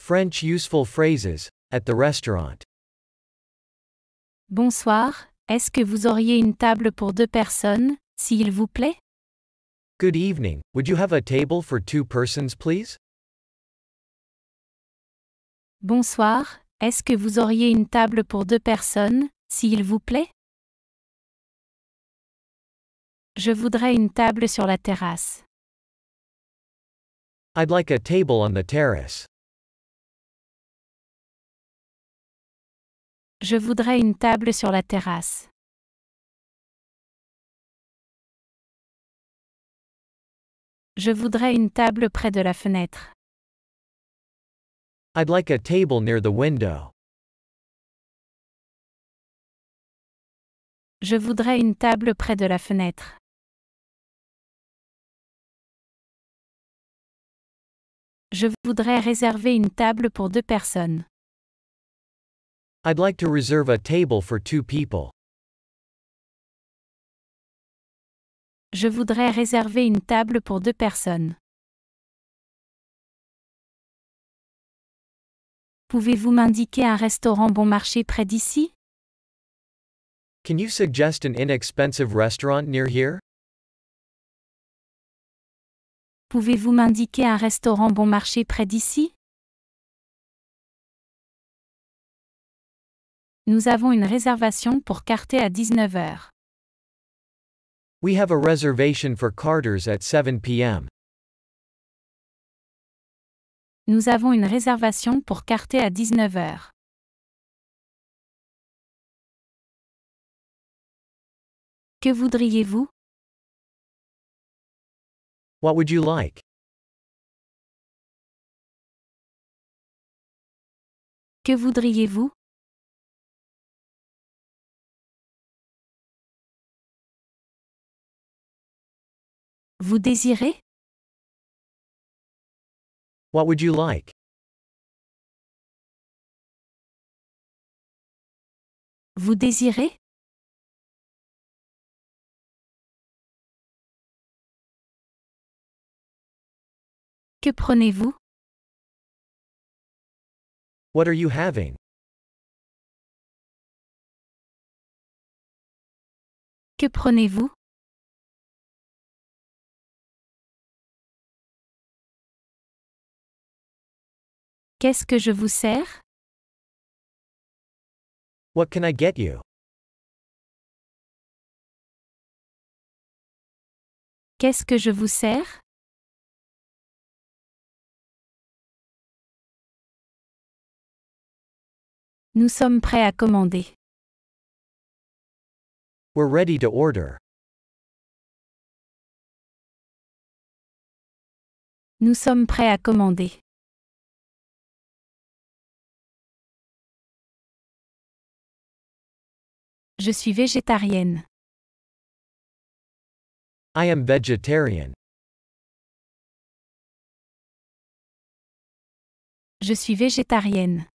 French useful phrases at the restaurant. Bonsoir, est-ce que vous auriez une table pour deux personnes, s'il vous plaît? Good evening, would you have a table for two persons, please? Bonsoir, est-ce que vous auriez une table pour deux personnes, s'il vous plaît? Je voudrais une table sur la terrasse. I'd like a table on the terrace. Je voudrais une table sur la terrasse. Je voudrais une table près de la fenêtre. I'd like a table near the window. Je voudrais une table près de la fenêtre. Je voudrais réserver une table pour deux personnes. I'd like to reserve a table for two people. Je voudrais réserver une table pour deux personnes. Pouvez-vous m'indiquer un restaurant bon marché près d'ici? Can you suggest an inexpensive restaurant near here? Pouvez-vous m'indiquer un restaurant bon marché près d'ici? Nous avons une réservation pour Carter à 19h. We have a reservation for Carter's at 7 p.m. Nous avons une réservation pour Carter à 19h. Que voudriez-vous? What would you like? Que voudriez-vous? Vous désirez What would you like Vous désirez Que prenez-vous What are you having Que prenez-vous Qu'est-ce que je vous sers? What can I get you? Qu'est-ce que je vous sers? Nous sommes prêts à commander. We're ready to order. Nous sommes prêts à commander. Je suis végétarienne. I am vegetarian. Je suis végétarienne.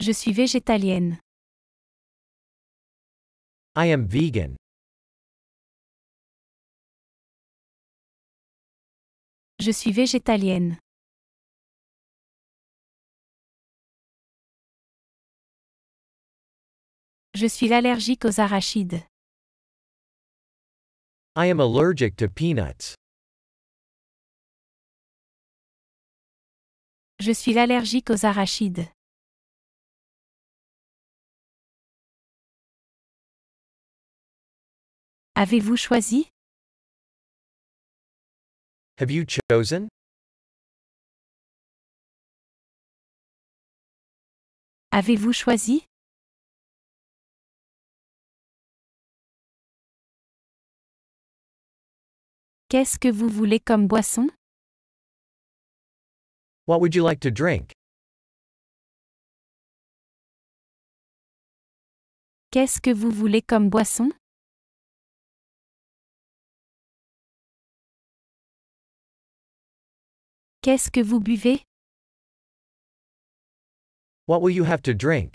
Je suis végétalienne. I am vegan. Je suis végétalienne. Je suis allergique aux arachides. I am allergic to peanuts. Je suis allergique aux arachides. Avez-vous choisi? Have you chosen? Avez-vous choisi? Qu'est-ce que vous voulez comme boisson? What would you like to drink? Qu'est-ce que vous voulez comme boisson? Qu'est-ce que vous buvez? What will you have to drink?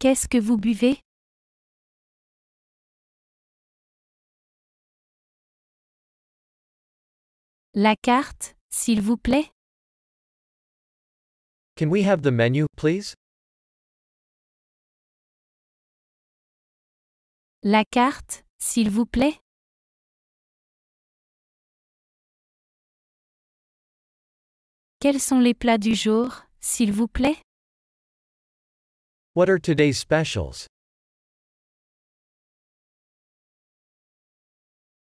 Qu'est-ce que vous buvez? La carte, s'il vous plaît. Can we have the menu, please? La carte, s'il vous plaît. Quels sont les plats du jour, s'il vous plaît? What are today's specials?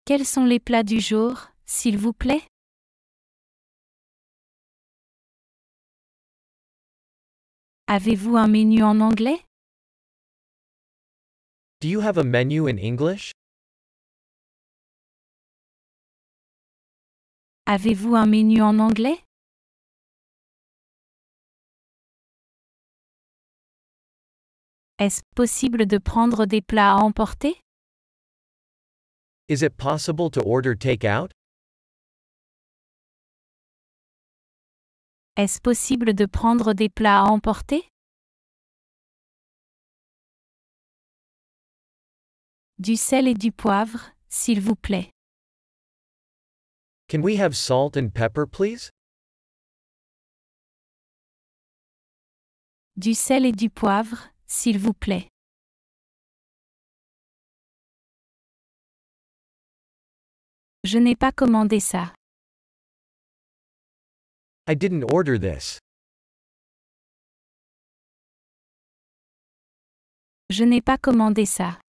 Quels sont les plats du jour, s'il vous plaît Avez-vous un menu en anglais Do you have a menu in English Avez-vous un menu en anglais Est-ce possible de prendre des plats à emporter Is it possible to order take-out? Est-ce possible de prendre des plats à emporter Du sel et du poivre, s'il vous plaît. Can we have salt and pepper, please? Du sel et du poivre, s'il vous plaît. Je n'ai pas commandé ça. I didn't order this. Je n'ai pas commandé ça.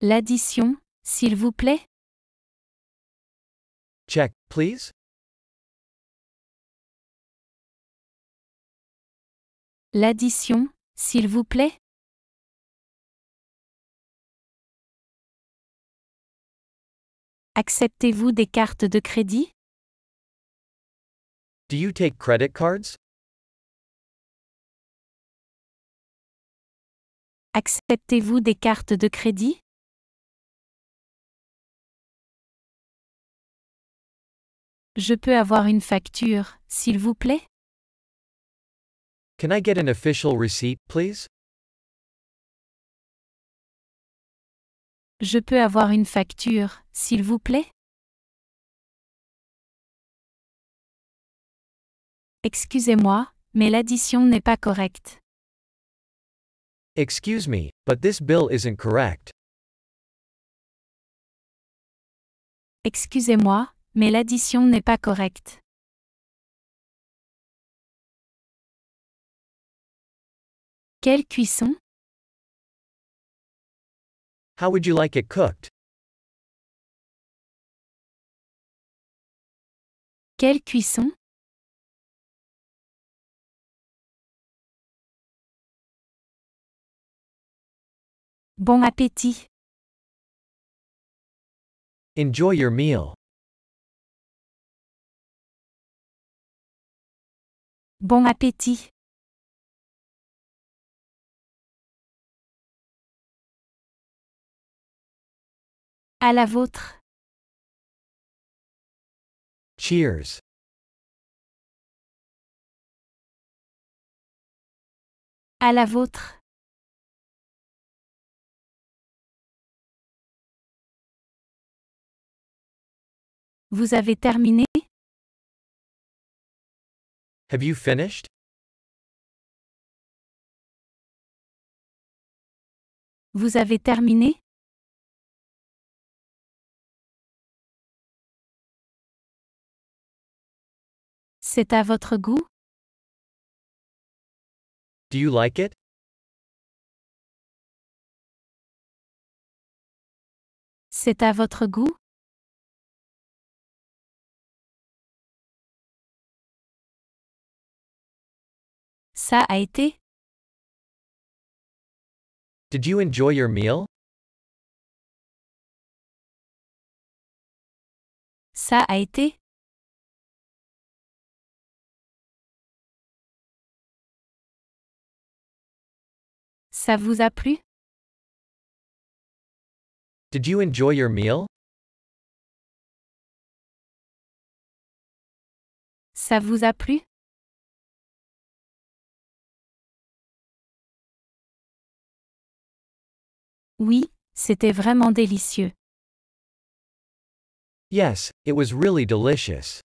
L'addition, s'il vous plaît. Check, please. L'addition, s'il vous plaît. Acceptez-vous des cartes de crédit? Do you take credit cards? Acceptez-vous des cartes de crédit? Je peux avoir une facture, s'il vous plaît? Can I get an official receipt, please? Je peux avoir une facture, s'il vous plaît Excusez-moi, mais l'addition n'est pas correcte. Excuse me, but this bill isn't correct. Excusez-moi, mais l'addition n'est pas correcte. Quelle cuisson How would you like it cooked? Quelle cuisson? Bon appétit. Enjoy your meal. Bon appétit. À la vôtre. Cheers. À la vôtre. Vous avez terminé? Have you finished? Vous avez terminé? C'est à votre goût? Do you like it? C'est à votre goût? Ça a été? Did you enjoy your meal? Ça a été? Ça vous a plu? Did you enjoy your meal? Ça vous a plu? Oui, c'était vraiment délicieux. Yes, it was really delicious.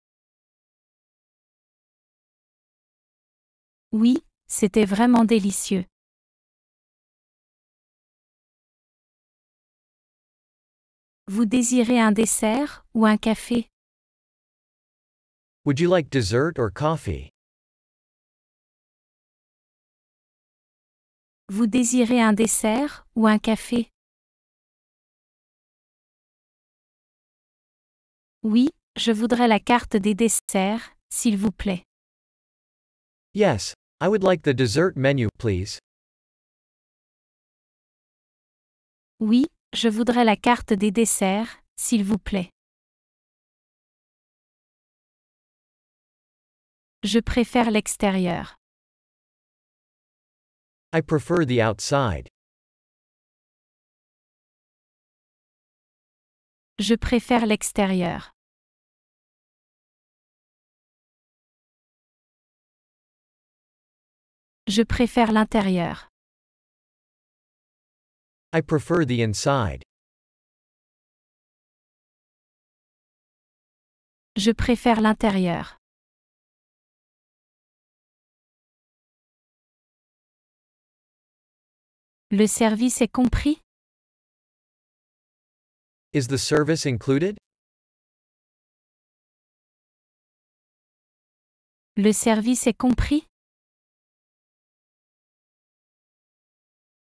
Oui, c'était vraiment délicieux. Vous désirez un dessert ou un café? Would you like dessert or coffee? Vous désirez un dessert ou un café? Oui, je voudrais la carte des desserts, s'il vous plaît. Yes, I would like the dessert menu, please. Oui, je voudrais la carte des desserts, s'il vous plaît. Je préfère l'extérieur. the outside. Je préfère l'extérieur. Je préfère l'intérieur. I prefer the Je préfère l'intérieur. Le service est compris? Is the service included? Le service est compris?